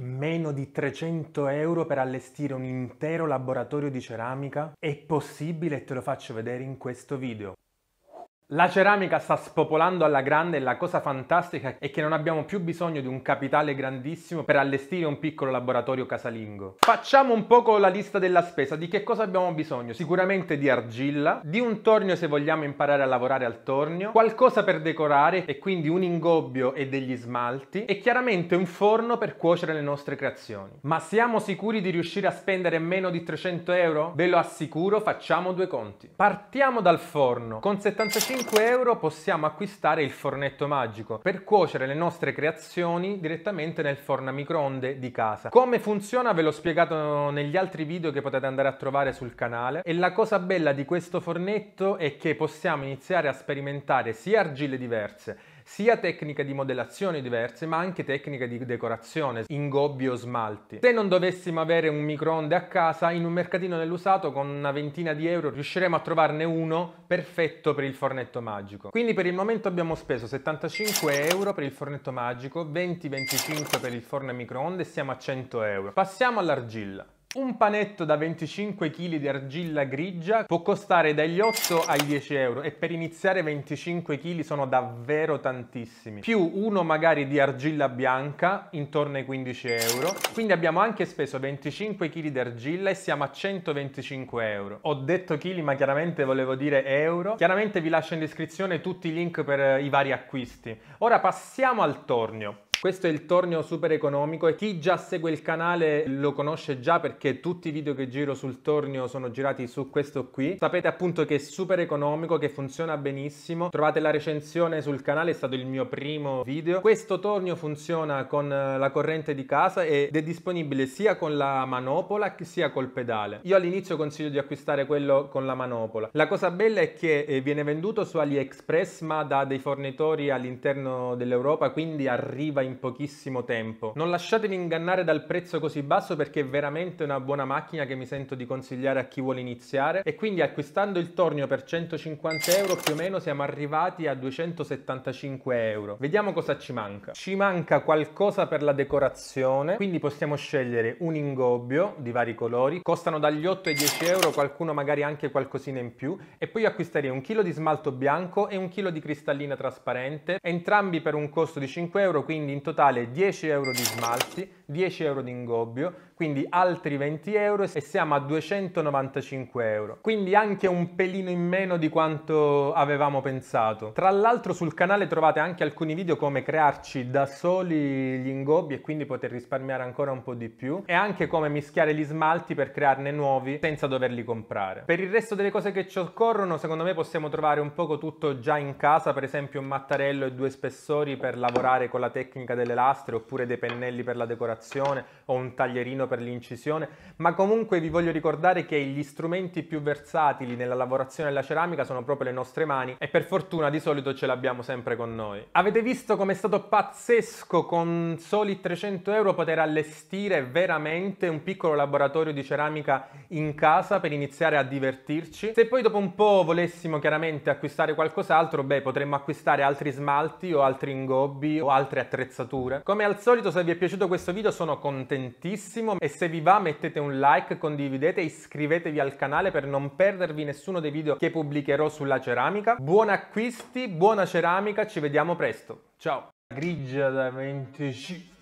meno di 300 euro per allestire un intero laboratorio di ceramica? È possibile e te lo faccio vedere in questo video. La ceramica sta spopolando alla grande e la cosa fantastica è che non abbiamo più bisogno di un capitale grandissimo per allestire un piccolo laboratorio casalingo. Facciamo un poco la lista della spesa, di che cosa abbiamo bisogno? Sicuramente di argilla, di un tornio se vogliamo imparare a lavorare al tornio, qualcosa per decorare e quindi un ingobbio e degli smalti e chiaramente un forno per cuocere le nostre creazioni. Ma siamo sicuri di riuscire a spendere meno di 300 euro? Ve lo assicuro, facciamo due conti. Partiamo dal forno con 75 5 euro possiamo acquistare il fornetto magico per cuocere le nostre creazioni direttamente nel forno a microonde di casa. Come funziona ve l'ho spiegato negli altri video che potete andare a trovare sul canale e la cosa bella di questo fornetto è che possiamo iniziare a sperimentare sia argille diverse sia tecniche di modellazione diverse, ma anche tecniche di decorazione, ingobbi o smalti. Se non dovessimo avere un microonde a casa, in un mercatino dell'usato con una ventina di euro riusciremo a trovarne uno perfetto per il fornetto magico. Quindi per il momento abbiamo speso 75 euro per il fornetto magico, 20-25 per il forno a microonde e siamo a 100 euro. Passiamo all'argilla. Un panetto da 25 kg di argilla grigia può costare dagli 8 ai 10 euro e per iniziare 25 kg sono davvero tantissimi. Più uno magari di argilla bianca intorno ai 15 euro. Quindi abbiamo anche speso 25 kg di argilla e siamo a 125 euro. Ho detto kg ma chiaramente volevo dire euro. Chiaramente vi lascio in descrizione tutti i link per i vari acquisti. Ora passiamo al tornio. Questo è il tornio super economico e chi già segue il canale lo conosce già perché tutti i video che giro sul tornio sono girati su questo qui. Sapete appunto che è super economico, che funziona benissimo. Trovate la recensione sul canale, è stato il mio primo video. Questo tornio funziona con eh, la corrente di casa ed è disponibile sia con la manopola sia col pedale. Io all'inizio consiglio di acquistare quello con la manopola. La cosa bella è che eh, viene venduto su AliExpress ma da dei fornitori all'interno dell'Europa quindi arriva in in pochissimo tempo. Non lasciatevi ingannare dal prezzo così basso perché è veramente una buona macchina che mi sento di consigliare a chi vuole iniziare e quindi acquistando il Tornio per 150 euro più o meno siamo arrivati a 275 euro. Vediamo cosa ci manca. Ci manca qualcosa per la decorazione, quindi possiamo scegliere un ingobbio di vari colori, costano dagli 8 ai 10 euro, qualcuno magari anche qualcosina in più e poi acquisterei un chilo di smalto bianco e un chilo di cristallina trasparente, entrambi per un costo di 5 euro, quindi in totale 10 euro di smalti, 10 euro di ingobbio, quindi altri 20 euro e siamo a 295 euro. Quindi anche un pelino in meno di quanto avevamo pensato. Tra l'altro sul canale trovate anche alcuni video come crearci da soli gli ingobbi e quindi poter risparmiare ancora un po' di più e anche come mischiare gli smalti per crearne nuovi senza doverli comprare. Per il resto delle cose che ci occorrono secondo me possiamo trovare un poco tutto già in casa, per esempio un mattarello e due spessori per lavorare con la tecnica tecnica delle lastre oppure dei pennelli per la decorazione o un taglierino per l'incisione, ma comunque vi voglio ricordare che gli strumenti più versatili nella lavorazione della ceramica sono proprio le nostre mani e per fortuna di solito ce l'abbiamo sempre con noi. Avete visto com'è stato pazzesco con soli 300 euro poter allestire veramente un piccolo laboratorio di ceramica in casa per iniziare a divertirci? Se poi dopo un po' volessimo chiaramente acquistare qualcos'altro, beh potremmo acquistare altri smalti o altri ingobbi o altre attrezzature attrezzature. Come al solito se vi è piaciuto questo video sono contentissimo e se vi va mettete un like, condividete e iscrivetevi al canale per non perdervi nessuno dei video che pubblicherò sulla ceramica. Buon acquisti, buona ceramica, ci vediamo presto. Ciao! Grigia da 25